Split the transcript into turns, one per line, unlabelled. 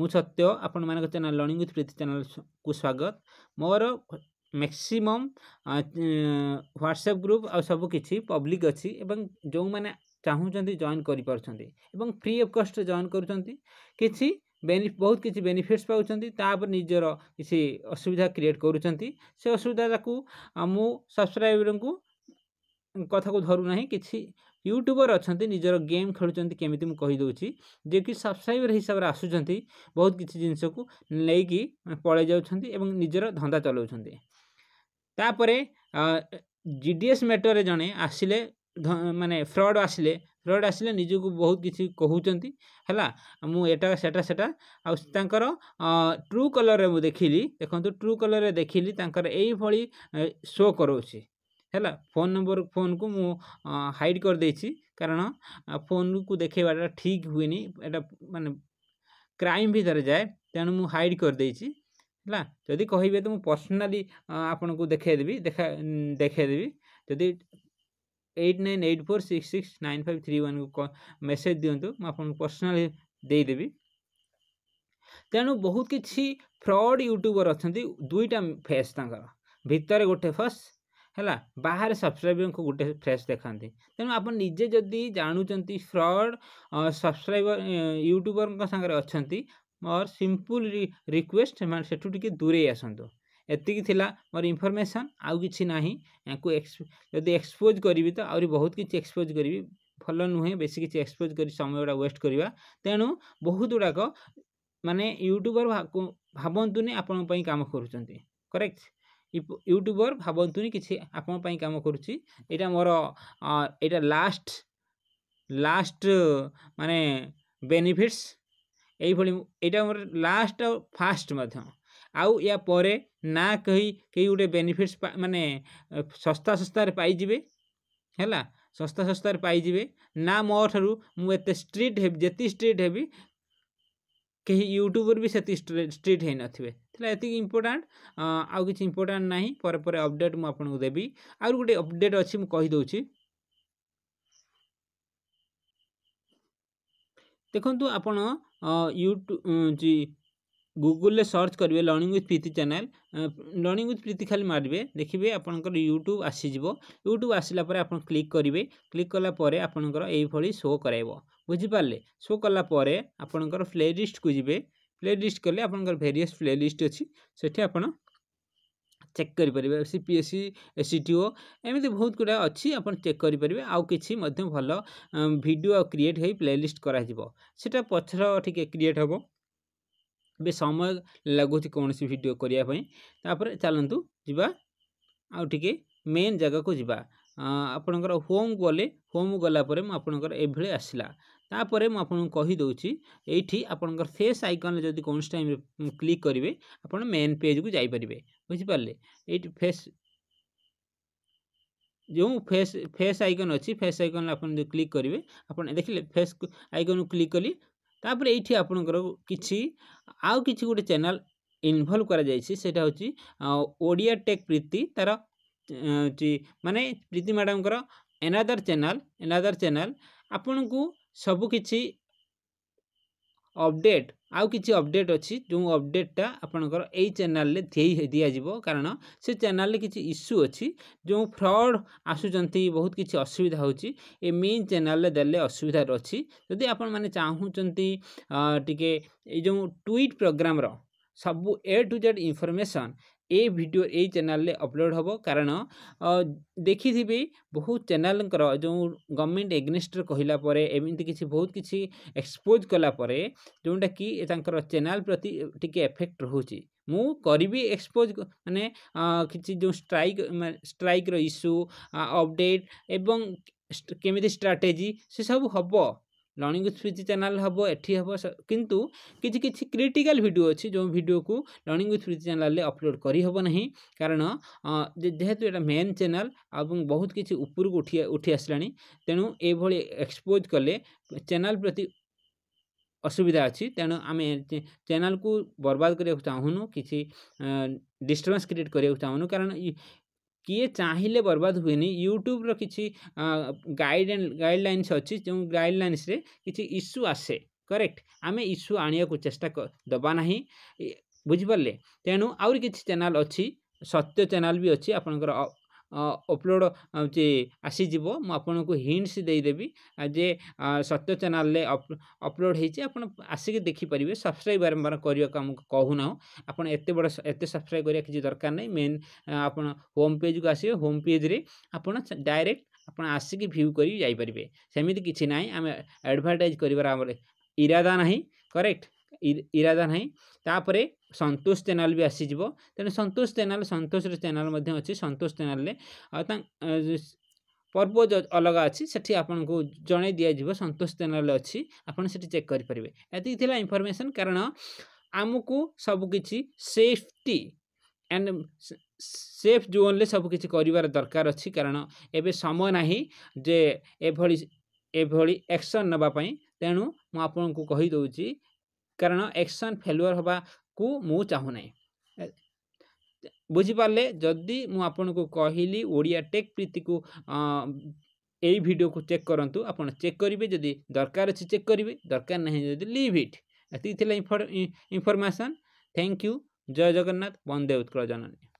ମୁଁ ସତ୍ୟ ଆପଣମାନଙ୍କ channel learning with ପ୍ରୀତି ଚ୍ୟାନେଲ୍କୁ ସ୍ୱାଗତ ମୋର ମ୍ୟାକ୍ସିମମ୍ ହ୍ୱାଟ୍ସଆପ୍ ଗ୍ରୁପ୍ ଆଉ ସବୁ କିଛି ପବ୍ଲିକ୍ ଅଛି ଏବଂ ଯେଉଁମାନେ ଚାହୁଁଛନ୍ତି ଜଏନ୍ କରିପାରୁଛନ୍ତି ଏବଂ ଫ୍ରି ଅଫ୍ କଷ୍ଟରେ ଜଏନ୍ କରୁଛନ୍ତି କିଛି ବହୁତ କିଛି ବେନିଫିଟ୍ସ ପାଉଛନ୍ତି ତାପରେ ନିଜର କିଛି ଅସୁବିଧା କ୍ରିଏଟ୍ କରୁଛନ୍ତି ସେ ଅସୁବିଧାଟାକୁ ମୁଁ ସବସ୍କ୍ରାଇବରଙ୍କୁ କଥାକୁ ଧରୁନାହିଁ କିଛି ୟୁଟ୍ୟୁବର ଅଛନ୍ତି ନିଜର ଗେମ୍ ଖେଳୁଛନ୍ତି କେମିତି ମୁଁ କହିଦେଉଛି ଯିଏକି ସବସ୍କ୍ରାଇବର ହିସାବରେ ଆସୁଛନ୍ତି ବହୁତ କିଛି ଜିନିଷକୁ ନେଇକି ପଳେଇ ଯାଉଛନ୍ତି ଏବଂ ନିଜର ଧନ୍ଦା ଚଲାଉଛନ୍ତି ତାପରେ ଜି ଡି ଏସ୍ ମେଟରରେ ଜଣେ ଆସିଲେ ମାନେ ଫ୍ରଡ଼୍ ଆସିଲେ ଫ୍ରଡ଼୍ ଆସିଲେ ନିଜକୁ ବହୁତ କିଛି କହୁଛନ୍ତି ହେଲା ମୁଁ ଏଟା ସେଟା ସେଟା ଆଉ ତାଙ୍କର ଟ୍ରୁ କଲର୍ରେ ମୁଁ ଦେଖିଲି ଦେଖନ୍ତୁ ଟ୍ରୁ କଲର୍ରେ ଦେଖିଲି ତାଙ୍କର ଏଇଭଳି ଶୋ କରାଉଛି ହେଲା ଫୋନ୍ ନମ୍ବର୍ ଫୋନ୍କୁ ମୁଁ ହାଇଡ଼୍ କରିଦେଇଛି କାରଣ ଫୋନ୍କୁ ଦେଖେଇବାଟା ଠିକ୍ ହୁଏନି ଏଇଟା ମାନେ କ୍ରାଇମ୍ ଭିତରେ ଯାଏ ତେଣୁ ମୁଁ ହାଇଡ଼୍ କରିଦେଇଛି ହେଲା ଯଦି କହିବେ ତ ମୁଁ ପର୍ସନାଲି ଆପଣଙ୍କୁ ଦେଖେଇଦେବି ଦେଖା ଦେଖାଇଦେବି ଯଦି eight nine eight four six six nine five three ୱାନ୍କୁ ମେସେଜ୍ ଦିଅନ୍ତୁ ମୁଁ ଆପଣଙ୍କୁ ପର୍ସନାଲି ଦେଇଦେବି ତେଣୁ ବହୁତ କିଛି ଫ୍ରଡ଼୍ ୟୁଟ୍ୟୁବର୍ ଅଛନ୍ତି ଦୁଇଟା ଫେସ୍ ତାଙ୍କର ଭିତରେ ଗୋଟେ ଫସ୍ है बाहर सब्सक्राइबर को गोटे फ्रेश देखा तेनाजे जदि जानूं फ्रड सब्सक्राइबर यूट्यूबर सागर अच्छा मोर सिंपल रि, रिक्वेस्ट से दूरे आसतु एतिक मोर इनफर्मेसन आउ कि ना यदि एक्सपोज करी तो आहुत बहुत किसी एक्सपोज करी भल नुहे बेस किसी एक्सपोज कर समय गुड़ा वेस्ट करवा तेणु बहुत गुड़ाक मानने यूट्यूबर भावतुनि आपण कम करेक्ट ୟୁଟ୍ୟୁବର୍ ଭାବନ୍ତୁନି କିଛି ଆପଣଙ୍କ ପାଇଁ କାମ କରୁଛି ଏଇଟା ମୋର ଏଇଟା ଲାଷ୍ଟ ଲାଷ୍ଟ ମାନେ ବେନିଫିଟ୍ସ ଏଇଭଳି ଏଇଟା ମୋର ଲାଷ୍ଟ ଆଉ ଫାଷ୍ଟ ମଧ୍ୟ ଆଉ ୟା ପରେ ନା କହି କେହି ଗୋଟେ ବେନିଫିଟ୍ସ ମାନେ ଶସ୍ତା ଶସ୍ତାରେ ପାଇଯିବେ ହେଲା ଶସ୍ତା ଶସ୍ତାରେ ପାଇଯିବେ ନା ମୋ ଠାରୁ ମୁଁ ଏତେ ଷ୍ଟ୍ରିଟ୍ ହେବି ଯେତିକି ଷ୍ଟ୍ରିଟ୍ ହେବି କେହି ୟୁଟ୍ୟୁବର୍ ବି ସେତିକି ଷ୍ଟ୍ରିଟ୍ ହେଇନଥିବେ ତାହେଲେ ଏତିକି ଇମ୍ପୋର୍ଟାଣ୍ଟ ଆଉ କିଛି ଇମ୍ପୋର୍ଟାଣ୍ଟ ନାହିଁ ପରେ ପରେ ଅପଡ଼େଟ୍ ମୁଁ ଆପଣଙ୍କୁ ଦେବି ଆହୁରି ଗୋଟେ ଅପଡ଼େଟ୍ ଅଛି ମୁଁ କହିଦେଉଛି ଦେଖନ୍ତୁ ଆପଣ ୟୁଟ୍ୟୁବ୍ ଗୁଗୁଲରେ ସର୍ଚ୍ଚ କରିବେ learning with Preeti channel learning with Preeti ଖାଲି ମାରିବେ ଦେଖିବେ ଆପଣଙ୍କର ୟୁଟ୍ୟୁବ୍ ଆସିଯିବ ୟୁଟ୍ୟୁବ୍ ଆସିଲା ପରେ ଆପଣ କ୍ଲିକ୍ କରିବେ କ୍ଲିକ୍ କଲା ପରେ ଆପଣଙ୍କର ଏଇଭଳି ସୋ କରାଇବ ବୁଝିପାରିଲେ ସୋ କଲା ପରେ ଆପଣଙ୍କର ପ୍ଲେଲିଷ୍ଟକୁ ଯିବେ ପ୍ଲେ ଲିଷ୍ଟ କଲେ ଆପଣଙ୍କର ଭେରିୟସ୍ ପ୍ଲେ ଲିଷ୍ଟ ଅଛି ସେଠି ଆପଣ ଚେକ୍ କରିପାରିବେ C P S C S C T O ଏମିତି ବହୁତ ଗୁଡ଼ାଏ ଅଛି ଆପଣ ଚେକ୍ କରିପାରିବେ ଆଉ କିଛି ମଧ୍ୟ ଭଲ ଭିଡ଼ିଓ କ୍ରିଏଟ୍ ହୋଇ ପ୍ଲେ ଲିଷ୍ଟ କରାଯିବ ସେଟା ପଛର ଟିକେ କ୍ରିଏଟ୍ ହେବ ଏବେ ସମୟ ଲାଗୁଛି କୌଣସି ଭିଡ଼ିଓ କରିବା ପାଇଁ ତାପରେ ଚାଲନ୍ତୁ ଯିବା ଆଉ ଟିକେ ମେନ୍ ଜାଗାକୁ ଯିବା ଆପଣଙ୍କର ହୋମ୍ ଗଲେ ହୋମ୍ ଗଲା ପରେ ମୁଁ ଆପଣଙ୍କର ଏଭଳି ଆସିଲା ତାପରେ ମୁଁ ଆପଣଙ୍କୁ କହିଦେଉଛି ଏଇଠି ଆପଣଙ୍କର ଫେସ୍ ଆଇକନ୍ରେ ଯଦି କୌଣସି ଟାଇମ୍ରେ କ୍ଲିକ୍ କରିବେ ଆପଣ ମେନ୍ ପେଜ୍କୁ ଯାଇପାରିବେ ବୁଝିପାରିଲେ ଏଇଠି ଫେସ୍ ଯେଉଁ ଫେସ୍ ଫେସ୍ ଆଇକନ୍ ଅଛି ଫେସ୍ ଆଇକନ୍ରେ ଆପଣ ଯଦି କ୍ଲିକ୍ କରିବେ ଆପଣ ଦେଖିଲେ ଫେସ୍ ଆଇକନ୍କୁ କ୍ଲିକ୍ କଲି ତାପରେ ଏଇଠି ଆପଣଙ୍କର କିଛି ଆଉ କିଛି ଗୋଟେ ଚ୍ୟାନେଲ୍ ଇନଭଲ୍ଭ କରାଯାଇଛି ସେଇଟା ହେଉଛି ଓଡ଼ିଆ ଟେକ୍ ପ୍ରୀତି ତା'ର ମାନେ ପ୍ରୀତି ମ୍ୟାଡ଼ାମଙ୍କର ଏନାଦର ଚ୍ୟାନେଲ୍ ଏନାଦର ଚ୍ୟାନେଲ୍ ଆପଣଙ୍କୁ ସବୁ କିଛି ଅପଡ଼େଟ୍ ଆଉ କିଛି ଅପଡ଼େଟ୍ ଅଛି ଯେଉଁ ଅପଡ଼େଟ୍ଟା ଆପଣଙ୍କର ଏଇ ଚ୍ୟାନେଲ୍ରେ ଦେଇ ଦିଆଯିବ କାରଣ ସେ ଚ୍ୟାନେଲ୍ରେ କିଛି ଇସ୍ୟୁ ଅଛି ଯେଉଁ ଫ୍ରଡ଼୍ ଆସୁଛନ୍ତି ବହୁତ କିଛି ଅସୁବିଧା ହେଉଛି ଏ ମେନ୍ ଚ୍ୟାନେଲ୍ରେ ଦେଲେ ଅସୁବିଧା ଅଛି ଯଦି ଆପଣମାନେ ଚାହୁଁଛନ୍ତି ଟିକେ ଏଇ ଯେଉଁ ଟ୍ୱିଟ୍ ପ୍ରୋଗ୍ରାମ୍ର ସବୁ ଏ ଟୁ ଜେଡ଼୍ ଇନଫର୍ମେସନ୍ ଏ ଭିଡ଼ିଓ ଏଇ ଚ୍ୟାନେଲ୍ରେ ଅପଲୋଡ଼୍ ହେବ କାରଣ ଦେଖିଥିବେ ବହୁତ ଚ୍ୟାନେଲ୍ଙ୍କର ଯେଉଁ ଗଭର୍ଣ୍ଣମେଣ୍ଟ ଏଗ୍ନେଷ୍ଟରେ କହିଲା ପରେ ଏମିତି କିଛି ବହୁତ କିଛି ଏକ୍ସପୋଜ୍ କଲା ପରେ ଯେଉଁଟାକି ତାଙ୍କର ଚ୍ୟାନେଲ୍ ପ୍ରତି ଟିକେ ଏଫେକ୍ଟ ରହୁଛି ମୁଁ କରିବି ଏକ୍ସପୋଜ୍ ମାନେ କିଛି ଯେଉଁ ଷ୍ଟ୍ରାଇକ୍ ଷ୍ଟ୍ରାଇକ୍ର ଇସ୍ୟୁ ଅପଡ଼େଟ୍ ଏବଂ କେମିତି ଷ୍ଟ୍ରାଟେଜି ସେସବୁ ହେବ ଲର୍ଣ୍ଣିଂ ୱିଥ୍ ପ୍ରୀତି ଚ୍ୟାନେଲ୍ ହେବ ଏଠି ହେବ କିନ୍ତୁ କିଛି କିଛି କ୍ରିଟିକାଲ୍ ଭିଡ଼ିଓ ଅଛି ଯେଉଁ ଭିଡ଼ିଓକୁ ଲର୍ଣ୍ଣିଂ ୱିଥ୍ ପ୍ରୀତି ଚ୍ୟାନେଲ୍ରେ ଅପଲୋଡ଼ କରିହେବ ନାହିଁ କାରଣ ଯେହେତୁ ଏଇଟା ମେନ୍ ଚ୍ୟାନେଲ୍ ଏବଂ ବହୁତ କିଛି ଉପରକୁ ଉଠି ଉଠି ଆସିଲାଣି ତେଣୁ ଏଭଳି ଏକ୍ସପୋଜ୍ କଲେ ଚ୍ୟାନେଲ୍ ପ୍ରତି ଅସୁବିଧା ଅଛି ତେଣୁ ଆମେ ଚ୍ୟାନେଲ୍କୁ ବର୍ବାଦ କରିବାକୁ ଚାହୁଁନୁ କିଛି ଡିଷ୍ଟର୍ବାନ୍ସ କ୍ରିଏଟ୍ କରିବାକୁ ଚାହୁଁନୁ କାରଣ କିଏ ଚାହିଁଲେ ବର୍ବାଦ ହୁଏନି ୟୁଟ୍ୟୁବ୍ର କିଛି ଗାଇଡ଼ ଗାଇଡ଼ଲାଇନ୍ସ ଅଛି ଯେଉଁ ଗାଇଡ଼ଲାଇନ୍ସରେ କିଛି ଇସ୍ୟୁ ଆସେ କରେକ୍ଟ ଆମେ ଇସ୍ୟୁ ଆଣିବାକୁ ଚେଷ୍ଟା ଦେବା ନାହିଁ ବୁଝିପାରିଲେ ତେଣୁ ଆହୁରି କିଛି ଚ୍ୟାନେଲ୍ ଅଛି ସତ୍ୟ ଚ୍ୟାନେଲ୍ ବି ଅଛି ଆପଣଙ୍କର ଅପଲୋଡ଼ ହେଉଛି ଆସିଯିବ ମୁଁ ଆପଣଙ୍କୁ ହିଣ୍ଟସ୍ ଦେଇଦେବି ଯେ ସତ୍ୟ ଚ୍ୟାନେଲ୍ରେ ଅପଲୋଡ଼ ହେଇଛି ଆପଣ ଆସିକି ଦେଖିପାରିବେ ସବସ୍କ୍ରାଇବ୍ ବାରମ୍ବାର କରିବାକୁ ଆମକୁ କହୁନାହୁଁ ଆପଣ ଏତେ ବଡ଼ ଏତେ ସବସ୍କ୍ରାଇବ୍ କରିବା କିଛି ଦରକାର ନାହିଁ ମେନ୍ ଆପଣ ହୋମ୍ ପେଜ୍କୁ ଆସିବେ ହୋମ୍ ପେଜ୍ରେ ଆପଣ ଡାଇରେକ୍ଟ ଆପଣ ଆସିକି ଭ୍ୟୁ କରିକି ଯାଇପାରିବେ ସେମିତି କିଛି ନାହିଁ ଆମେ ଆଡ଼ଭର୍ଟାଇଜ୍ କରିବାର ଆମର ଇରାଦା ନାହିଁ କରେକ୍ଟ ଇରାଦା ନାହିଁ ତାପରେ ସନ୍ତୋଷ ଚ୍ୟାନେଲ୍ ବି ଆସିଯିବ ତେଣୁ ସନ୍ତୋଷ ଚ୍ୟାନେଲ୍ ସନ୍ତୋଷର ଚ୍ୟାନେଲ୍ ମଧ୍ୟ ଅଛି ସନ୍ତୋଷ ଚ୍ୟାନେଲ୍ରେ ଆଉ ତାଙ୍କ ପର୍ବ ଅଲଗା ଅଛି ସେଠି ଆପଣଙ୍କୁ ଜଣାଇ ଦିଆଯିବ ସନ୍ତୋଷ ଚ୍ୟାନେଲ୍ ଅଛି ଆପଣ ସେଠି ଚେକ୍ କରିପାରିବେ ଏତିକି ଥିଲା ଇନଫର୍ମେସନ୍ କାରଣ ଆମକୁ ସବୁକିଛି ସେଫ୍ଟି ଆଣ୍ଡ ସେଫ୍ ଜୋନ୍ରେ ସବୁକିଛି କରିବାର ଦରକାର ଅଛି କାରଣ ଏବେ ସମୟ ନାହିଁ ଯେ ଏଭଳି ଏଭଳି ଆକ୍ସନ୍ ନେବା ପାଇଁ ତେଣୁ ମୁଁ ଆପଣଙ୍କୁ କହିଦେଉଛି କାରଣ ଏକ୍ସନ୍ ଫେଲୁଅର୍ ହେବାକୁ ମୁଁ ଚାହୁଁନାହିଁ ବୁଝିପାରିଲେ ଯଦି ମୁଁ ଆପଣଙ୍କୁ କହିଲି ଓଡ଼ିଆ ଟେକ୍ ପ୍ରୀତିକୁ ଏଇ ଭିଡ଼ିଓକୁ ଚେକ୍ କରନ୍ତୁ ଆପଣ ଚେକ୍ କରିବେ ଯଦି ଦରକାର ଅଛି ଚେକ୍ କରିବେ ଦରକାର ନାହିଁ ଯଦି ଲିଭ୍ ଇଟ୍ ଏତିକି ଥିଲା ଇନଫର୍ମେସନ୍ ଥ୍ୟାଙ୍କ ୟୁ ଜୟ ଜଗନ୍ନାଥ ବନ୍ଦେ ଉତ୍କଳ ଜନନୀ